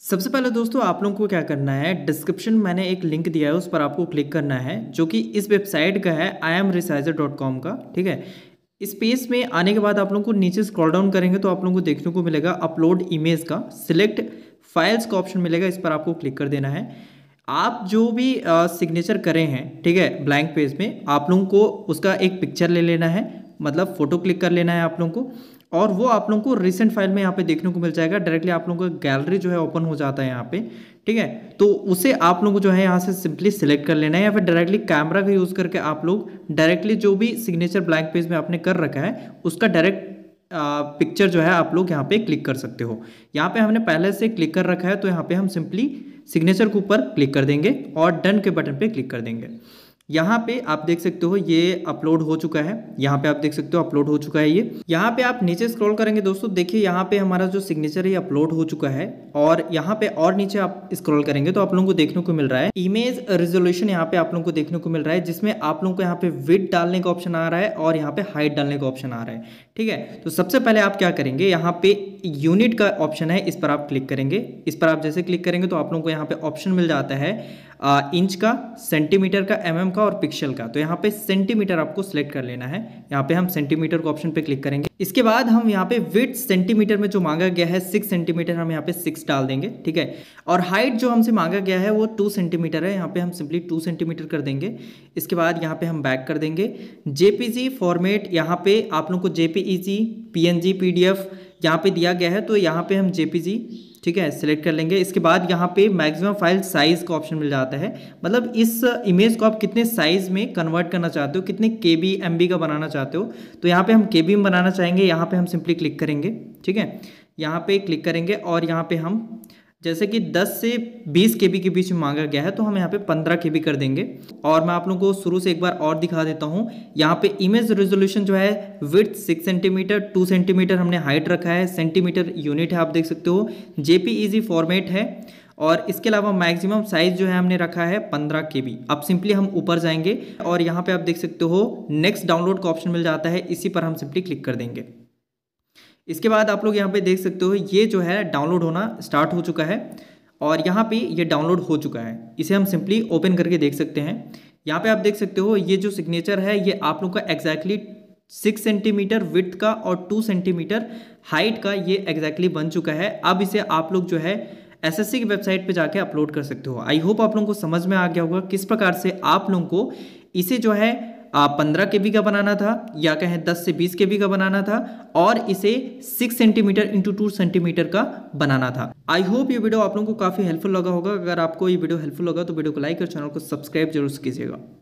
सबसे पहले दोस्तों आप लोगों को क्या करना है डिस्क्रिप्शन मैंने एक लिंक दिया है उस पर आपको क्लिक करना है जो कि इस वेबसाइट का है I M resizer dot com का ठीक है इस पेज में आने के बाद आप लोगों को नीचे स्क्रॉल डाउन करेंगे तो आप लोगों को देखने को मिलेगा अपलोड इमेज का सिलेक्ट फाइल्स का ऑप्शन मिलेगा इस पर आपको क्लिक कर देना है आप जो भी सिग्नेचर करें हैं ठीक है ब्लैंक पेज में आप लोगों को उसका एक पिक्चर ले लेना है मतलब फ़ोटो क्लिक कर लेना है आप लोगों को और वो आप लोगों को रिसेंट फाइल में यहाँ पे देखने को मिल जाएगा डायरेक्टली आप लोगों का गैलरी जो है ओपन हो जाता है यहाँ पे ठीक है तो उसे आप लोगों को जो है यहाँ से सिंपली सिलेक्ट कर लेना है या फिर डायरेक्टली कैमरा का यूज़ करके आप लोग डायरेक्टली जो भी सिग्नेचर ब्लैंक पेज में आपने कर रखा है उसका डायरेक्ट पिक्चर जो है आप लोग यहाँ पे क्लिक कर सकते हो यहाँ पर हमने पहले से क्लिक कर रखा है तो यहाँ पर हम सिंपली सिग्नेचर के ऊपर क्लिक कर देंगे और डन के बटन पर क्लिक कर देंगे यहाँ पे आप देख सकते हो ये अपलोड हो चुका है यहाँ पे आप देख सकते हो अपलोड हो चुका है ये यहाँ पे आप नीचे स्क्रॉल करेंगे दोस्तों देखिए यहाँ पे हमारा जो सिग्नेचर है अपलोड हो चुका है और यहाँ पे और नीचे आप स्क्रॉल करेंगे तो आप लोगों को देखने को मिल रहा है इमेज रेजोल्यूशन यहाँ पे आप लोगों को देखने को मिल रहा है जिसमें आप लोगों को यहाँ पे विथ डालने का ऑप्शन आ रहा है और यहाँ पे हाइट डालने का ऑप्शन आ रहा है ठीक है तो सबसे पहले आप क्या करेंगे यहाँ पे यूनिट का ऑप्शन है इस पर आप क्लिक करेंगे इस पर आप जैसे क्लिक करेंगे तो आप लोगों को यहाँ पे ऑप्शन मिल जाता है इंच का सेंटीमीटर का एमएम mm का और पिक्सल का तो यहाँ पे सेंटीमीटर आपको सिलेक्ट कर लेना है यहाँ पे हम सेंटीमीटर को ऑप्शन पे क्लिक करेंगे इसके बाद हम यहाँ पे विथ सेंटीमीटर में जो मांगा गया है सिक्स सेंटीमीटर हम यहाँ पे सिक्स डाल देंगे ठीक है और हाइट जो हमसे मांगा गया है वो टू सेंटीमीटर है यहाँ पे हम सिंपली टू सेंटीमीटर कर देंगे इसके बाद यहाँ पे हम बैक कर देंगे जेपीजी फॉर्मेट यहाँ पे आप लोग को जेपीईजी डी एफ यहाँ पे दिया गया है तो यहाँ पे हम जेपीजी ठीक है सिलेक्ट कर लेंगे इसके बाद यहाँ पे मैक्सिमम फाइल साइज़ का ऑप्शन मिल जाता है मतलब इस इमेज को आप कितने साइज़ में कन्वर्ट करना चाहते हो कितने के बी एम बी का बनाना चाहते हो तो यहाँ पे हम के बी में बनाना चाहेंगे यहाँ पे हम सिंपली क्लिक करेंगे ठीक है यहाँ पे क्लिक करेंगे और यहाँ पे हम जैसे कि 10 से 20 के के बीच में मांगा गया है तो हम यहाँ पे 15 के कर देंगे और मैं आप लोगों को शुरू से एक बार और दिखा देता हूँ यहाँ पे इमेज रेजोल्यूशन जो है with six centimeter two centimeter हमने हाइट रखा है सेंटीमीटर यूनिट है आप देख सकते हो जेपीईजी फॉर्मेट है और इसके अलावा मैक्सिमम साइज जो है हमने रखा है 15 के बी अब सिंपली हम ऊपर जाएंगे और यहाँ पे आप देख सकते हो नेक्स्ट डाउनलोड का ऑप्शन मिल जाता है इसी पर हम सिंपली क्लिक कर देंगे इसके बाद आप लोग यहाँ पे देख सकते हो ये जो है डाउनलोड होना स्टार्ट हो चुका है और यहाँ पे ये डाउनलोड हो चुका है इसे हम सिंपली ओपन करके देख सकते हैं यहाँ पे आप देख सकते हो ये जो सिग्नेचर है ये आप लोग का एग्जैक्टली सिक्स सेंटीमीटर विथ का और टू सेंटीमीटर हाइट का ये एग्जैक्टली बन चुका है अब इसे आप लोग जो है सी की वेबसाइट पर जाके अपलोड कर सकते हो आई होप आप लोगों को समझ में आ गया होगा किस प्रकार से आप लोगों को इसे जो है पंद्रह के बी का बनाना था या कहें दस से बीस के बी का बनाना था और इसे six centimeter into two centimeter का बनाना था आई होप ये वीडियो आप लोगों को काफ़ी हेल्पफुल लगा होगा अगर आपको ये वीडियो हेल्पफुल लगा तो वीडियो को लाइक और चैनल को सब्सक्राइब जरूर कीजिएगा